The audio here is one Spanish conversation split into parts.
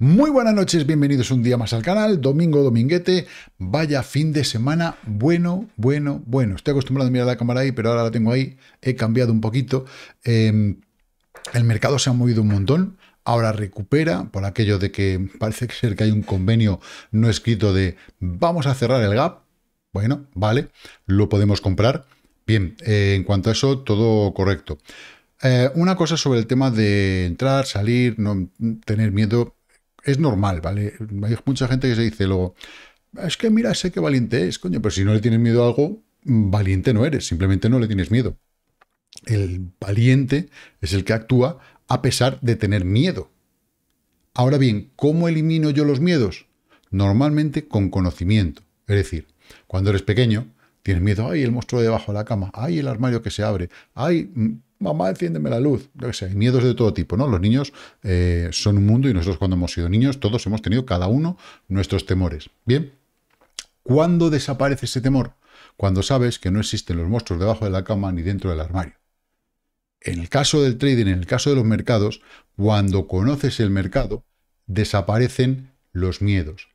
Muy buenas noches, bienvenidos un día más al canal, domingo, dominguete, vaya fin de semana, bueno, bueno, bueno. Estoy acostumbrado a mirar la cámara ahí, pero ahora la tengo ahí, he cambiado un poquito. Em, el mercado se ha movido un montón, ahora recupera por aquello de que parece ser que hay un convenio no escrito de vamos a cerrar el gap. Bueno, vale, lo podemos comprar. Bien, eh, en cuanto a eso, todo correcto. Eh, una cosa sobre el tema de entrar, salir, no tener miedo, es normal, ¿vale? Hay mucha gente que se dice luego, es que mira, sé que valiente es, coño, pero si no le tienes miedo a algo, valiente no eres, simplemente no le tienes miedo. El valiente es el que actúa a pesar de tener miedo. Ahora bien, ¿cómo elimino yo los miedos? Normalmente con conocimiento. Es decir, cuando eres pequeño, tienes miedo, ay, el monstruo debajo de la cama, ay, el armario que se abre, ay, mm, mamá, enciéndeme la luz. hay miedos de todo tipo, ¿no? Los niños eh, son un mundo y nosotros cuando hemos sido niños todos hemos tenido cada uno nuestros temores. Bien, ¿cuándo desaparece ese temor? Cuando sabes que no existen los monstruos debajo de la cama ni dentro del armario. En el caso del trading, en el caso de los mercados, cuando conoces el mercado, desaparecen los miedos,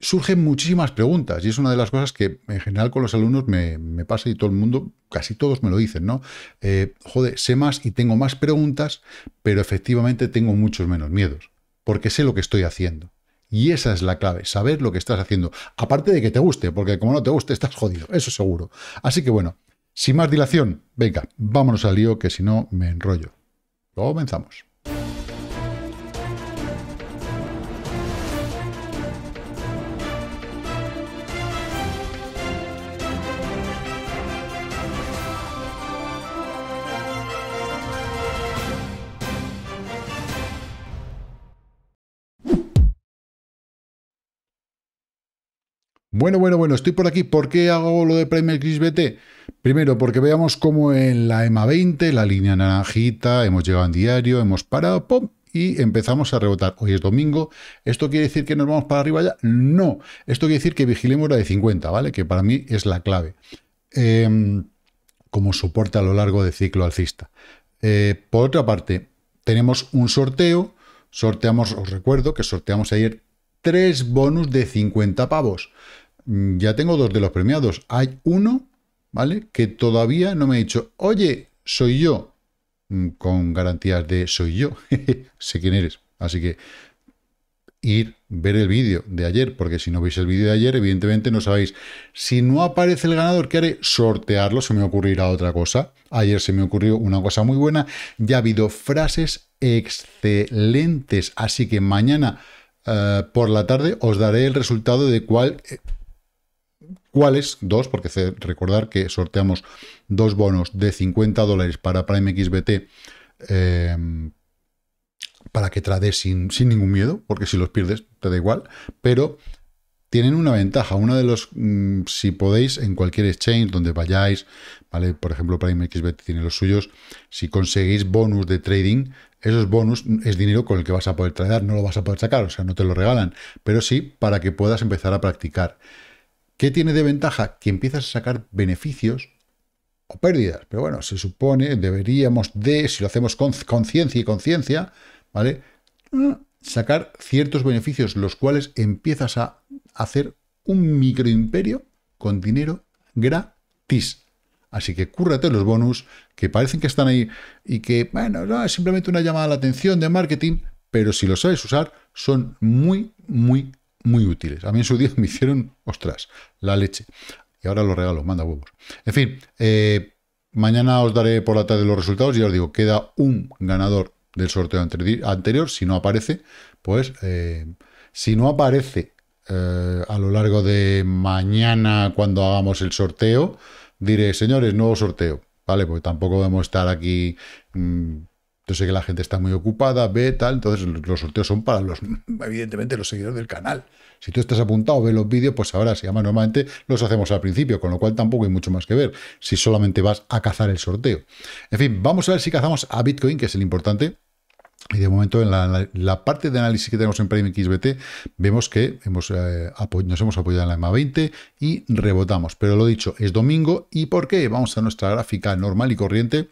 surgen muchísimas preguntas y es una de las cosas que en general con los alumnos me, pasa y todo el mundo, casi todos me lo dicen, ¿no? Eh, joder, sé más y tengo más preguntas, pero efectivamente tengo muchos menos miedos, porque sé lo que estoy haciendo. Y esa es la clave, saber lo que estás haciendo. Aparte de que te guste, porque como no te guste, estás jodido, eso seguro. Así que bueno, sin más dilación, venga, vámonos al lío, que si no me enrollo. Comenzamos. Bueno, bueno, bueno, estoy por aquí. ¿Por qué hago lo de Prime XBT? Primero, porque veamos cómo en la EMA 20, la línea naranjita, hemos llegado en diario, hemos parado, ¡pum! y empezamos a rebotar. Hoy es domingo. ¿Esto quiere decir que nos vamos para arriba ya? No. Esto quiere decir que vigilemos la de 50, ¿vale? Que para mí es la clave. Em, como soporte a lo largo del ciclo alcista. Eh, por otra parte, tenemos un sorteo. Sorteamos, os recuerdo que sorteamos ayer tres bonus de 50 pavos. Mm, ya tengo dos de los premiados. Hay uno, ¿vale? Que todavía no me ha dicho, oye, soy yo. Mm, con garantías de soy yo. sé quién eres. Así que ir, ver el vídeo de ayer, porque si no veis el vídeo de ayer, evidentemente no sabéis. Si no aparece el ganador, ¿qué haré? Sortearlo, se me ocurrirá otra cosa. Ayer se me ocurrió una cosa muy buena. Ya ha habido frases excelentes, así que mañana eh, por la tarde os daré el resultado de cuál eh, ¿Cuáles? Dos, porque recordar que sorteamos dos bonos de 50 dólares para Prime XBT eh, para que trades sin, sin, ningún miedo, porque si los pierdes te da igual, pero tienen una ventaja. uno de los, mm, si podéis, en cualquier exchange donde vayáis, ¿vale? Por ejemplo, Prime XBT tiene los suyos. Si conseguís bonus de trading, esos bonus es dinero con el que vas a poder traer, no lo vas a poder sacar, o sea, no te lo regalan, pero sí para que puedas empezar a practicar. ¿Qué tiene de ventaja? Que empiezas a sacar beneficios o pérdidas. Pero bueno, se supone, deberíamos de, si lo hacemos con conciencia y conciencia, ¿vale? Mm, sacar ciertos beneficios, los cuales empiezas a hacer un microimperio con dinero gratis. Así que cúrrate los bonus que parecen que están ahí y que, bueno, no, es simplemente una llamada a la atención de marketing, pero si lo sabes usar, son muy, muy muy útiles. A mí en su día me hicieron, ostras, la leche. Y ahora los regalo, manda huevos. En fin, eh, mañana os daré por la tarde los resultados y os digo, queda un ganador del sorteo anterior. Si no aparece, pues eh, si no aparece eh, a lo largo de mañana cuando hagamos el sorteo, diré, señores, nuevo sorteo. ¿Vale? Porque tampoco vamos a estar aquí... Mm, yo sé que la gente está muy ocupada, ve tal, entonces los sorteos son para los, evidentemente, los seguidores del canal. Si tú estás apuntado, ve los vídeos, pues ahora se llama normalmente, los hacemos al principio, con lo cual tampoco hay mucho más que ver si solamente vas a cazar el sorteo. En fin, vamos a ver si cazamos a Bitcoin, que es el importante. Y de momento, en la, parte de análisis que tenemos en Prime XBT, vemos que eh, nos hemos apoyado en la EMA 20 y rebotamos. Pero lo dicho, es domingo. ¿Y por qué? Vamos a nuestra gráfica normal y corriente.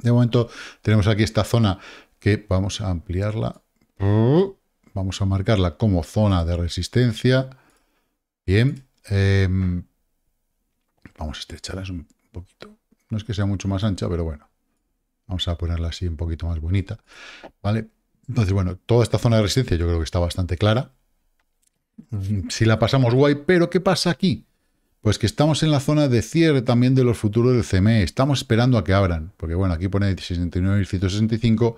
De momento tenemos aquí esta zona que vamos a ampliarla. Uh, vamos a marcarla como zona de resistencia. Bien. Em, vamos a estrecharla un poquito. No es que sea mucho más ancha, pero bueno. Vamos a ponerla así un poquito más bonita. ¿Vale? Entonces, bueno, toda esta zona de resistencia yo creo que está bastante clara. Si la pasamos guay, pero ¿qué pasa aquí? Pues que estamos en la zona de cierre también de los futuros del CME. Estamos esperando a que abran. Porque bueno, aquí pone 69.165,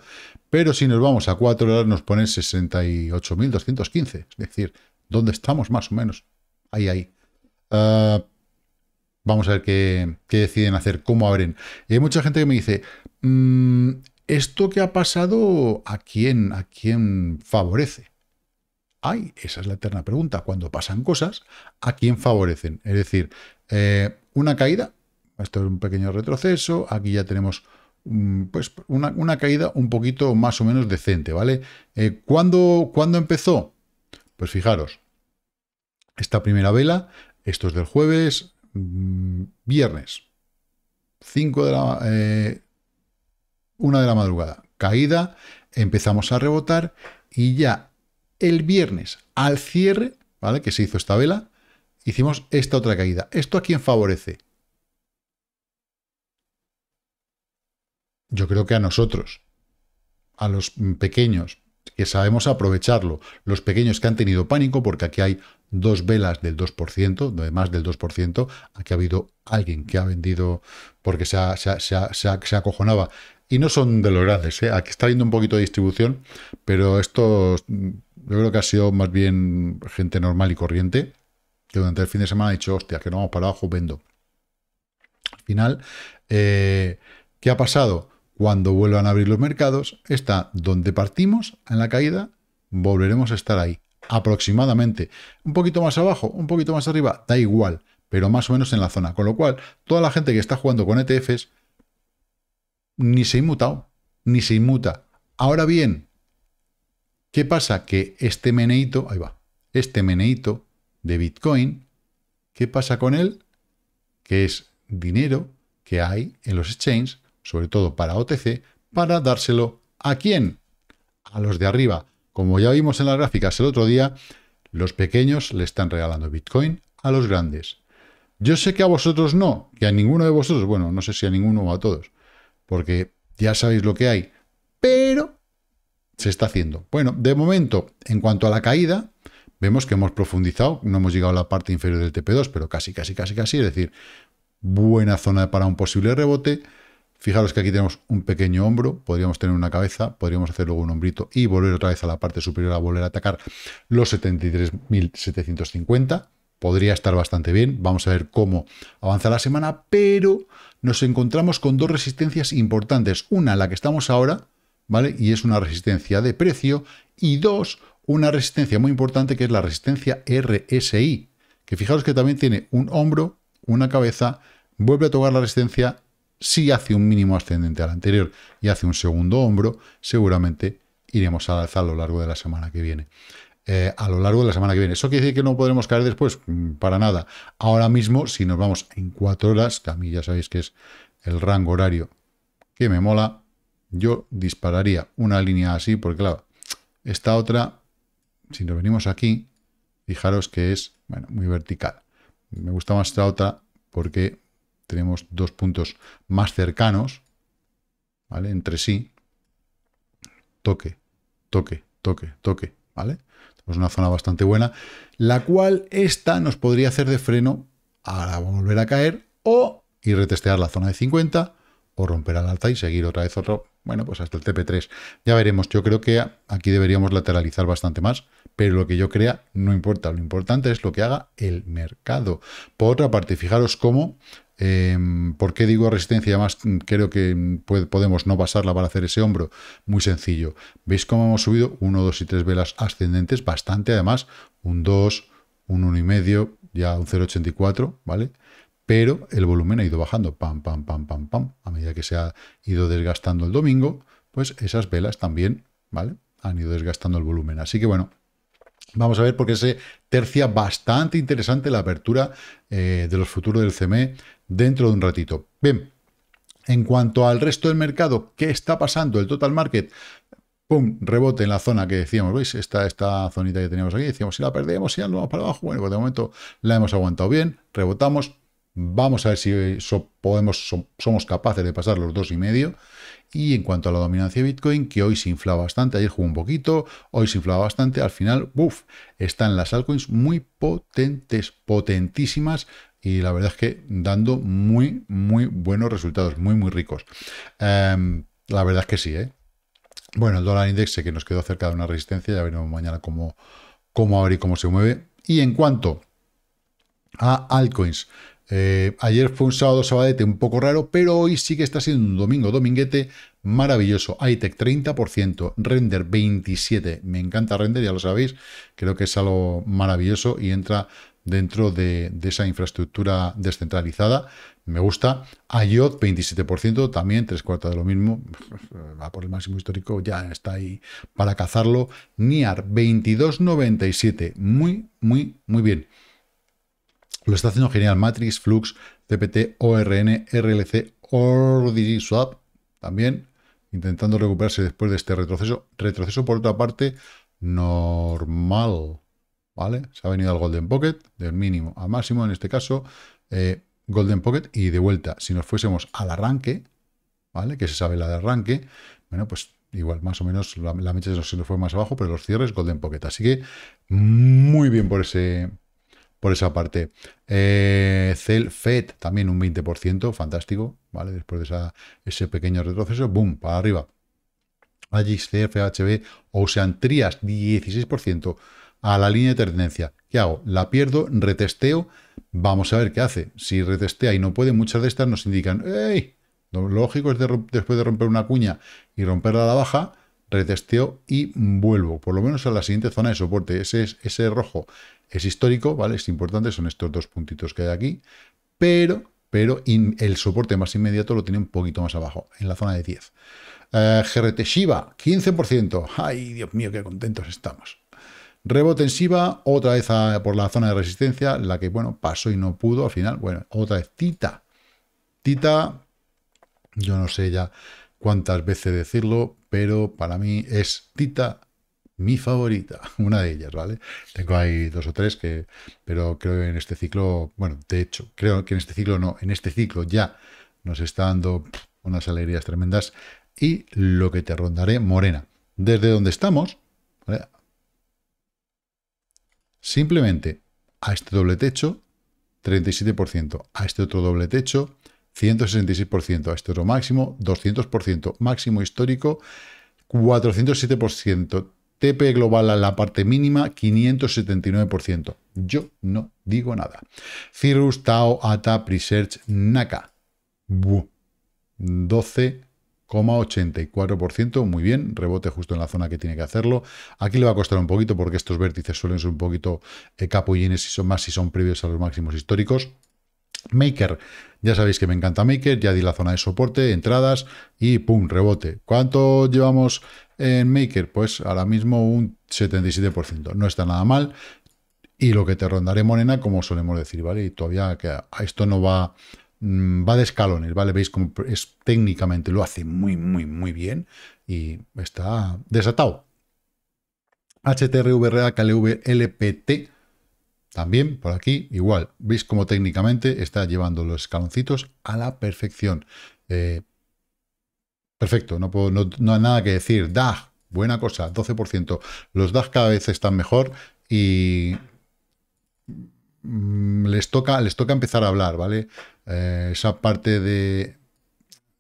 pero si nos vamos a 4 horas nos pone 68.215. Es decir, ¿dónde estamos más o menos? Ahí, ahí. Ah, vamos a ver qué, deciden hacer, cómo abren. Y hay mucha gente que me dice, mm, ¿esto qué ha pasado a quién, a quién favorece? Esa es la eterna pregunta. Cuando pasan cosas, ¿a quién favorecen? Es decir, eh, una caída, esto es un pequeño retroceso, aquí ya tenemos mm, pues, una, caída un poquito más o menos decente, ¿vale? Eh, ¿cuándo, empezó? Pues fijaros, esta primera vela, esto es del jueves, mm, viernes, 5 de la... Eh, una de la madrugada, caída, empezamos a rebotar y ya el viernes al cierre, ¿vale? Que se hizo esta vela, hicimos esta otra caída. ¿Esto a quién favorece? Yo creo que a nosotros, a los pequeños, que sabemos aprovecharlo. Los pequeños que han tenido pánico, porque aquí hay dos velas del 2%, de más del 2%, aquí ha habido alguien que ha vendido porque se, se, se acojonaba. Y no son de los grandes, ¿eh? aquí está habiendo un poquito de distribución, pero estos yo creo que ha sido más bien gente normal y corriente que durante el fin de semana ha dicho, hostia, que no vamos para abajo, vendo. Al final, eh, ¿qué ha pasado? Cuando vuelvan a abrir los mercados, está donde partimos en la caída, volveremos a estar ahí, aproximadamente. Un poquito más abajo, un poquito más arriba, da igual, pero más o menos en la zona. Con lo cual, toda la gente que está jugando con ETFs ni se ha inmutado, ni se inmuta. Ahora bien, ¿Qué pasa? Que este meneito, ahí va, este meneito de Bitcoin, ¿qué pasa con él? Que es dinero que hay en los exchanges, sobre todo para OTC, para dárselo a quién? A los de arriba. Como ya vimos en las gráficas el otro día, los pequeños le están regalando Bitcoin a los grandes. Yo sé que a vosotros no, que a ninguno de vosotros, bueno, no sé si a ninguno o a todos, porque ya sabéis lo que hay, pero se está haciendo. Bueno, de momento, en cuanto a la caída, vemos que hemos profundizado, no hemos llegado a la parte inferior del TP2, pero casi, casi, casi, casi, es decir, buena zona para un posible rebote. Fijaros que aquí tenemos un pequeño hombro, podríamos tener una cabeza, podríamos hacer luego un hombrito y volver otra vez a la parte superior a volver a atacar los 73.750. Podría estar bastante bien, vamos a ver cómo avanza la semana, pero nos encontramos con dos resistencias importantes. Una, la que estamos ahora, ¿vale? Y es una resistencia de precio. Y dos, una resistencia muy importante que es la resistencia RSI, que fijaros que también tiene un hombro, una cabeza, vuelve a tocar la resistencia si hace un mínimo ascendente al anterior y hace un segundo hombro, seguramente iremos a alzar a lo largo de la semana que viene. Eh, a lo largo de la semana que viene. ¿Eso quiere decir que no podremos caer después? Mm, para nada. Ahora mismo, si nos vamos en cuatro horas, que a mí ya sabéis que es el rango horario que me mola, yo dispararía una línea así, porque claro, esta otra, si nos venimos aquí, fijaros que es bueno, muy vertical. Me gusta más esta otra porque tenemos dos puntos más cercanos, ¿vale? Entre sí. Toque, toque, toque, toque, ¿vale? es una zona bastante buena, la cual esta nos podría hacer de freno a volver a caer o y retestear la zona de 50 o romper al alza y seguir otra vez otro, bueno, pues hasta el TP3. Ya veremos, yo creo que aquí deberíamos lateralizar bastante más, pero lo que yo crea no importa, lo importante es lo que haga el mercado. Por otra parte, fijaros cómo, porque em, ¿por qué digo resistencia? Además, creo que podemos no pasarla para hacer ese hombro, muy sencillo. ¿Veis cómo hemos subido 1, 2 y 3 velas ascendentes? Bastante, además, un 2, un medio ya un 0,84, ¿vale? pero el volumen ha ido bajando, pam, pam, pam, pam, pam, a medida que se ha ido desgastando el domingo, pues esas velas también, ¿vale? Han ido desgastando el volumen. Así que bueno, vamos a ver porque se tercia bastante interesante la apertura eh, de los futuros del CME dentro de un ratito. Bien, en cuanto al resto del mercado, ¿qué está pasando? El total market, pum, rebote en la zona que decíamos, ¿veis? Esta, esta zonita que teníamos aquí, decíamos, si la perdemos, si la para abajo, bueno, pues de momento la hemos aguantado bien, rebotamos, Vamos a ver si podemos, somos capaces de pasar los dos y medio. Y en cuanto a la dominancia de Bitcoin, que hoy se infla bastante, ayer jugó un poquito, hoy se infla bastante, al final, ¡buf! Están las altcoins muy potentes, potentísimas, y la verdad es que dando muy, muy buenos resultados, muy, muy ricos. Em, la verdad es que sí, ¿eh? Bueno, el dólar index sé que nos quedó cerca de una resistencia, ya veremos mañana cómo, cómo abre y cómo se mueve. Y en cuanto a altcoins, eh, ayer fue un sábado sabadete un poco raro, pero hoy sí que está siendo un domingo dominguete maravilloso. iTech 30%, Render 27%. Me encanta Render, ya lo sabéis. Creo que es algo maravilloso y entra dentro de, esa infraestructura descentralizada. Me gusta. IOT 27%, también tres cuartas de lo mismo. Va por el máximo histórico, ya está ahí para cazarlo. NIAR 22,97. Muy, muy, muy bien. Lo está haciendo genial Matrix, Flux, CPT, ORN, RLC, swap. también, intentando recuperarse después de este retroceso. Retroceso, por otra parte, normal, ¿vale? Se ha venido al Golden Pocket, del mínimo al máximo en este caso, eh, Golden Pocket y de vuelta. Si nos fuésemos al arranque, ¿vale? Que se sabe la de arranque, bueno, pues igual más o menos la, mecha mecha se nos fue más abajo, pero los cierres Golden Pocket. Así que muy bien por ese por esa parte. Eh, FED también un 20%, fantástico, ¿vale? Después de esa, ese pequeño retroceso, boom, para arriba. FHB CFHB, Ocean Trias, 16% a la línea de tendencia. ¿Qué hago? La pierdo, retesteo, vamos a ver qué hace. Si retestea y no puede, muchas de estas nos indican, Lo lógico es después de romper una cuña y romperla a la baja, retesteo y vuelvo, por lo menos a la siguiente zona de soporte. Ese, es, ese rojo es histórico, ¿vale? Es importante, son estos dos puntitos que hay aquí, pero, pero el soporte más inmediato lo tiene un poquito más abajo, en la zona de 10. Eh, GRT 15%. Ay, Dios mío, qué contentos estamos. Rebote en Shiba, otra vez por la zona de resistencia, la que, bueno, pasó y no pudo al final. Bueno, otra vez Tita. Tita, yo no sé ya cuántas veces decirlo, pero para mí es Tita mi favorita, una de ellas, ¿vale? Tengo ahí dos o tres que, pero creo que en este ciclo, bueno, de hecho, creo que en este ciclo no, en este ciclo ya nos está dando unas alegrías tremendas y lo que te rondaré, Morena. Desde donde estamos, ¿vale? simplemente a este doble techo, 37%, a este otro doble techo, 166%. Esto es lo máximo, 200%. Máximo histórico, 407%. TP global a la parte mínima, 579%. Yo no digo nada. Cirrus, Tao, ATA, Presearch, NACA. 12,84%. Muy bien, rebote justo en la zona que tiene que hacerlo. Aquí le va a costar un poquito porque estos vértices suelen ser un poquito eh, capullines y son más si son previos a los máximos históricos. Maker. Ya sabéis que me encanta Maker, ya di la zona de soporte, entradas y pum, rebote. ¿Cuánto llevamos en Maker? Pues ahora mismo un 77%. No está nada mal. Y lo que te rondaré, Morena, como solemos decir, ¿vale? Y todavía que esto no va, mm, va de escalones, ¿vale? Veis cómo es, técnicamente lo hace muy, muy, muy bien y está desatado. HTRVRAKLVLPT. También por aquí, igual, veis cómo técnicamente está llevando los escaloncitos a la perfección. Eh, perfecto, no, no, hay nada que decir. DAG, buena cosa, 12%. Los DAG cada vez están mejor y mm, les toca, les toca empezar a hablar, ¿vale? Eh, esa parte de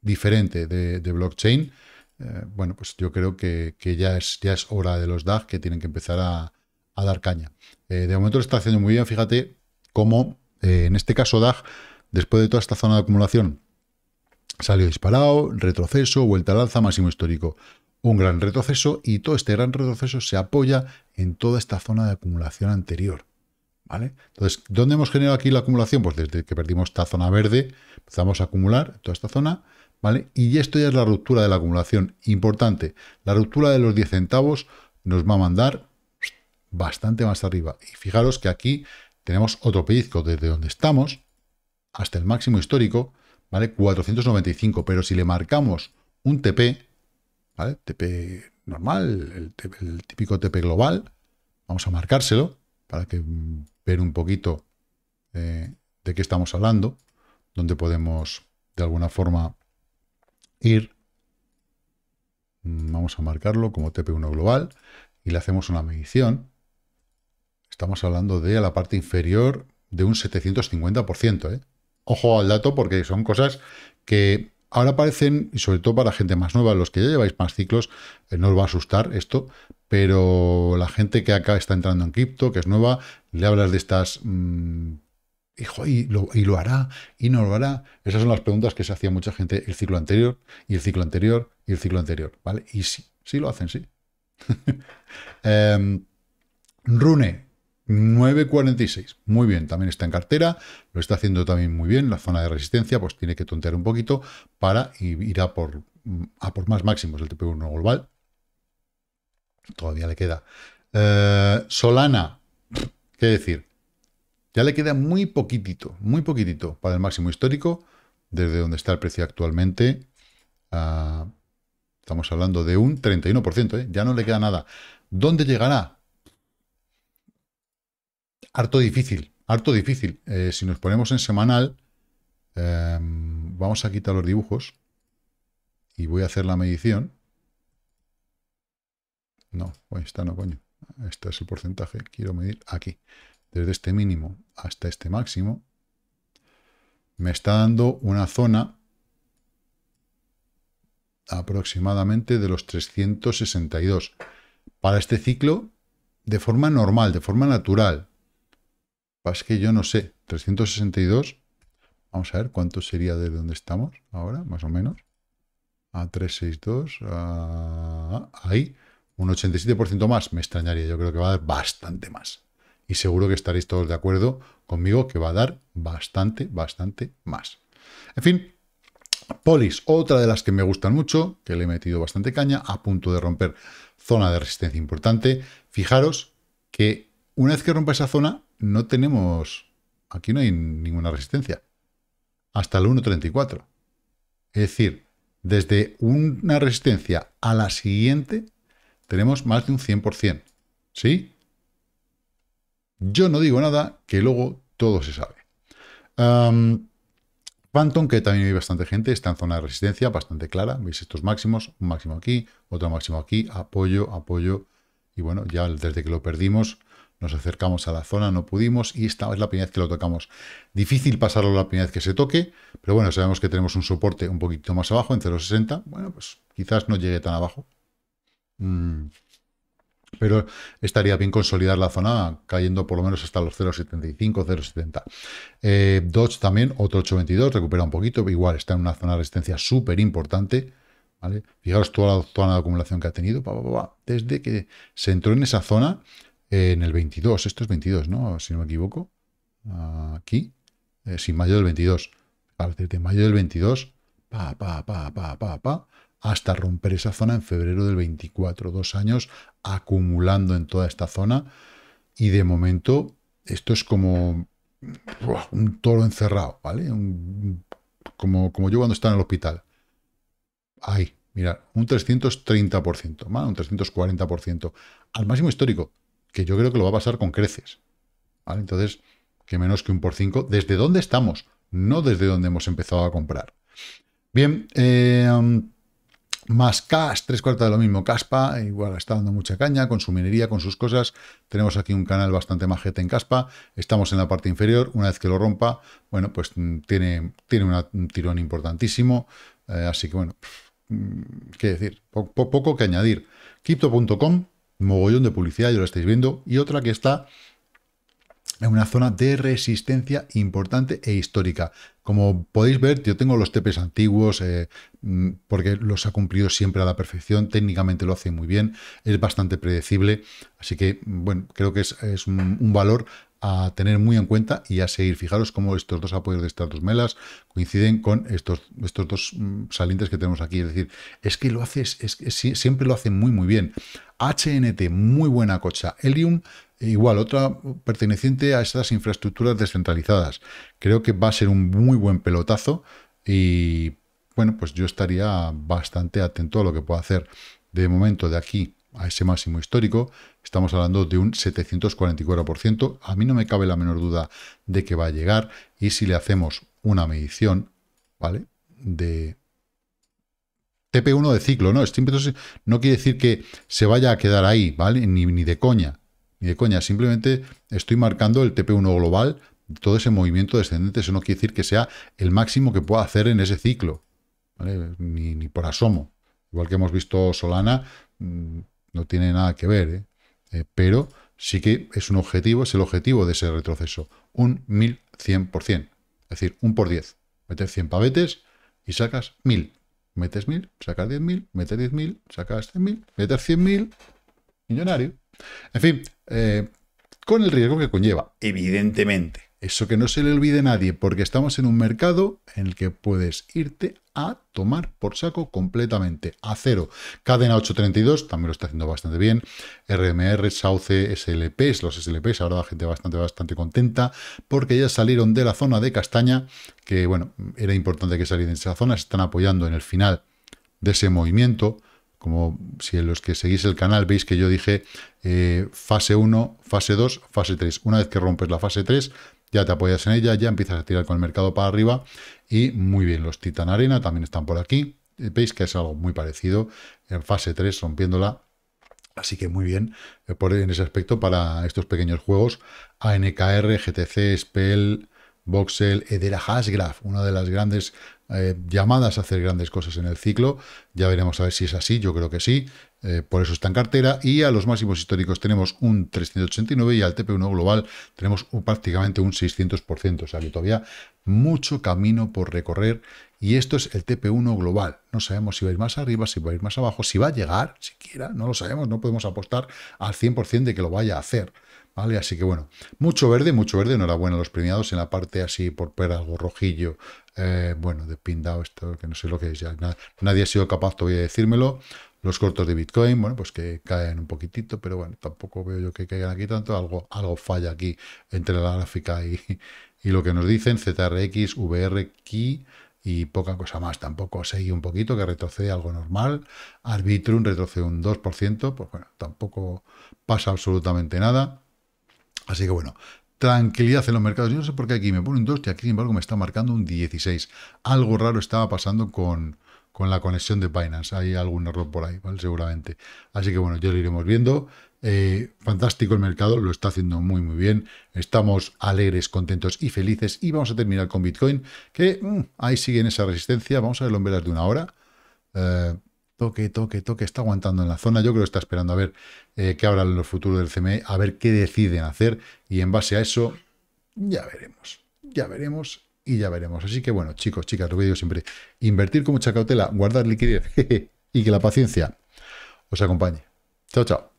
diferente de, blockchain, eh, bueno, pues yo creo que, ya, es, ya es hora de los DAG que tienen que empezar a dar caña. Eh, de momento lo está haciendo muy bien, fíjate cómo eh, en este caso DAG, después de toda esta zona de acumulación, salió disparado, retroceso, vuelta al alza, máximo histórico. Un gran retroceso y todo este gran retroceso se apoya en toda esta zona de acumulación anterior. ¿Vale? Entonces, ¿dónde hemos generado aquí la acumulación? Pues desde que perdimos esta zona verde, empezamos a acumular toda esta zona, ¿vale? Y esto ya es la ruptura de la acumulación. Importante, la ruptura de los 10 centavos nos va a mandar bastante más arriba. Y fijaros que aquí tenemos otro pellizco desde donde estamos hasta el máximo histórico, ¿vale? 495, pero si le marcamos un TP, ¿vale? TP normal, el, típico TP global, vamos a marcárselo para que mm, ver un poquito eh, de qué estamos hablando, donde podemos de alguna forma ir. Mm, vamos a marcarlo como TP1 global y le hacemos una medición Estamos hablando de la parte inferior de un 750%. ¿eh? Ojo al dato porque son cosas que ahora parecen, y sobre todo para gente más nueva, los que ya lleváis más ciclos, eh, no os va a asustar esto, pero la gente que acá está entrando en cripto, que es nueva, le hablas de estas... Mm, hijo, y lo, hará, y no lo hará. Esas son las preguntas que se hacía mucha gente el ciclo anterior, y el ciclo anterior, y el ciclo anterior, ¿vale? Y sí, sí lo hacen, sí. Em, Rune, 9.46. Muy bien, también está en cartera, lo está haciendo también muy bien. La zona de resistencia, pues tiene que tontear un poquito para ir a por, mm, a por más máximos el TP1 global. Todavía le queda. Eh, Solana, qué decir, ya le queda muy poquitito, muy poquitito para el máximo histórico, desde donde está el precio actualmente. estamos hablando de un 31%, ¿eh? ya no le queda nada. ¿Dónde llegará? harto difícil, harto difícil. Eh, si nos ponemos en semanal, eh, vamos a quitar los dibujos y voy a hacer la medición. No, esta no, coño. Este es el porcentaje. Quiero medir aquí. Desde este mínimo hasta este máximo. Me está dando una zona aproximadamente de los 362. Para este ciclo, de forma normal, de forma natural. Es que yo no sé, 362, vamos a ver cuánto sería de donde estamos ahora, más o menos. A 362, ahí, un 87% más, me extrañaría, yo creo que va a dar bastante más. Y seguro que estaréis todos de acuerdo conmigo que va a dar bastante, bastante más. En fin, Polis, otra de las que me gustan mucho, que le he metido bastante caña, a punto de romper zona de resistencia importante. Fijaros que una vez que rompa esa zona, no tenemos, aquí no hay ninguna resistencia, hasta el 1.34. Es decir, desde una resistencia a la siguiente tenemos más de un 100%. ¿Sí? Yo no digo nada que luego todo se sabe. Um, Phantom, que también hay bastante gente, está en zona de resistencia bastante clara. Veis estos máximos, un máximo aquí, otro máximo aquí, apoyo, apoyo. Y bueno, ya desde que lo perdimos, nos acercamos a la zona, no pudimos y esta es la primera vez que lo tocamos. Difícil pasarlo la primera vez que se toque, pero bueno, sabemos que tenemos un soporte un poquito más abajo, en 0.60. Bueno, pues quizás no llegue tan abajo. Mm. Pero estaría bien consolidar la zona cayendo por lo menos hasta los 0.75, 0.70. Eh, Dodge también, otro 8.22, recupera un poquito. Igual está en una zona de resistencia súper importante. ¿Vale? Fijaros toda la zona de acumulación que ha tenido, desde que se entró en esa zona en el 22. Esto es 22, ¿no? Si no me equivoco. Aquí. Eh, sin mayo del 22. A partir de mayo del 22, pa, pa, pa, pa, pa, pa, hasta romper esa zona en febrero del 24. Dos años acumulando en toda esta zona. Y de momento, esto es como un toro encerrado, ¿vale? como, como yo cuando estaba en el hospital. Ahí, Mirad, un 330%, más un 340%, al máximo histórico que yo creo que lo va a pasar con creces. Entonces, que menos que un por cinco desde dónde estamos, no desde donde hemos empezado a comprar. Bien, eh, um, más Cash, tres cuartas de lo mismo, Caspa, igual está dando mucha caña con su minería, con sus cosas. Tenemos aquí un canal bastante majete en Caspa, estamos en la parte inferior, una vez que lo rompa, bueno, pues mm, tiene, tiene un tirón importantísimo, eh, así que bueno, mm, qué decir, poco, que añadir. Crypto.com mogollón de publicidad, ya lo estáis viendo, y otra que está en una zona de resistencia importante e histórica. Como podéis ver, yo tengo los tepes antiguos eh, mm, porque los ha cumplido siempre a la perfección, técnicamente lo hace muy bien, es bastante predecible, así que mm, bueno, creo que es, un, valor a tener muy en cuenta y a seguir. Fijaros cómo estos dos apoyos de estas dos melas coinciden con estos, estos dos mm, salientes que tenemos aquí. Es decir, es que lo hace, es, que siempre lo hacen muy, muy bien. HNT, muy buena cocha. Helium, igual, otra perteneciente a estas infraestructuras descentralizadas. Creo que va a ser un muy buen pelotazo y, bueno, pues yo estaría bastante atento a lo que pueda hacer de momento de aquí a ese máximo histórico, estamos hablando de un 744%. A mí no me cabe la menor duda de que va a llegar y si le hacemos una medición, ¿vale? De TP1 de ciclo, ¿no? Entonces, no quiere decir que se vaya a quedar ahí, ¿vale? Ni, de coña, ni de coña. Simplemente estoy marcando el TP1 global, todo ese movimiento descendente, eso no quiere decir que sea el máximo que pueda hacer en ese ciclo, ¿vale? Ni, ni por asomo. Igual que hemos visto Solana, mm, no tiene nada que ver, ¿eh? ¿eh? pero sí que es un objetivo, es el objetivo de ese retroceso, un 1100%, es decir, un por 10. Metes 100 pavetes y sacas 1000. Metes 1000, sacas 10.000, metes 10.000, sacas 10.000, metes 100.000, millonario. En fin, eh, con el riesgo que conlleva, evidentemente. Eso que no se le olvide a nadie, porque estamos en un mercado en el que puedes irte a tomar por saco completamente a cero. Cadena 832 también lo está haciendo bastante bien. RMR, Sauce, SLPs, los SLPs, ahora la gente bastante, bastante contenta porque ya salieron de la zona de castaña, que bueno, era importante que salieran de esa zona, se están apoyando en el final de ese movimiento como si en los que seguís el canal veis que yo dije eh, fase 1, fase 2, fase 3. Una vez que rompes la fase 3, ya te apoyas en ella, ya empiezas a tirar con el mercado para arriba y muy bien, los Titan Arena también están por aquí, eh, veis que es algo muy parecido, en fase 3 rompiéndola, así que muy bien eh, en ese aspecto para estos pequeños juegos, ANKR, GTC, Spell... Voxel, Edera Hasgraf, una de las grandes eh, llamadas a hacer grandes cosas en el ciclo. Ya veremos a ver si es así, yo creo que sí. Eh, por eso está en cartera. Y a los máximos históricos tenemos un 389 y al TP1 global tenemos prácticamente un 600%. O sea que todavía mucho camino por recorrer. Y esto es el TP1 global. No sabemos si va a ir más arriba, si va a ir más abajo, si va a llegar siquiera. No lo sabemos, no podemos apostar al 100% de que lo vaya a hacer. Así que bueno, mucho verde, mucho verde, enhorabuena a los premiados en la parte así por ver algo rojillo, eh, bueno, de pindao esto que no sé lo que es ya, nadie ha sido capaz todavía de decírmelo, los cortos de Bitcoin, bueno, pues que caen un poquitito, pero bueno, tampoco veo yo que caigan aquí tanto, algo, algo falla aquí entre la gráfica y, y lo que nos dicen, ZRX, VR, y poca cosa más. Tampoco seguí un poquito, que retrocede algo normal. Arbitrum retrocede un 2%, pues bueno, tampoco pasa absolutamente nada. Así que bueno, tranquilidad en los mercados. Yo no sé por qué aquí me pone un 2 y aquí, sin embargo, me está marcando un 16. Algo raro estaba pasando con, con la conexión de Binance. Hay algún error por ahí, ¿vale? Seguramente. Así que bueno, ya lo iremos viendo. Eh, fantástico el mercado, lo está haciendo muy muy bien. Estamos alegres, contentos y felices. Y vamos a terminar con Bitcoin, que mm, ahí sigue en esa resistencia. Vamos a verlo en velas de una hora. Eh, toque, toque, toque, está aguantando en la zona. Yo creo que está esperando a ver eh, qué habrá en los futuros del CME, a ver qué deciden hacer y en base a eso ya veremos, ya veremos y ya veremos. Así que bueno, chicos, chicas, lo que digo siempre, invertir con mucha cautela, guardar liquidez y que la paciencia os acompañe. Chao, chao.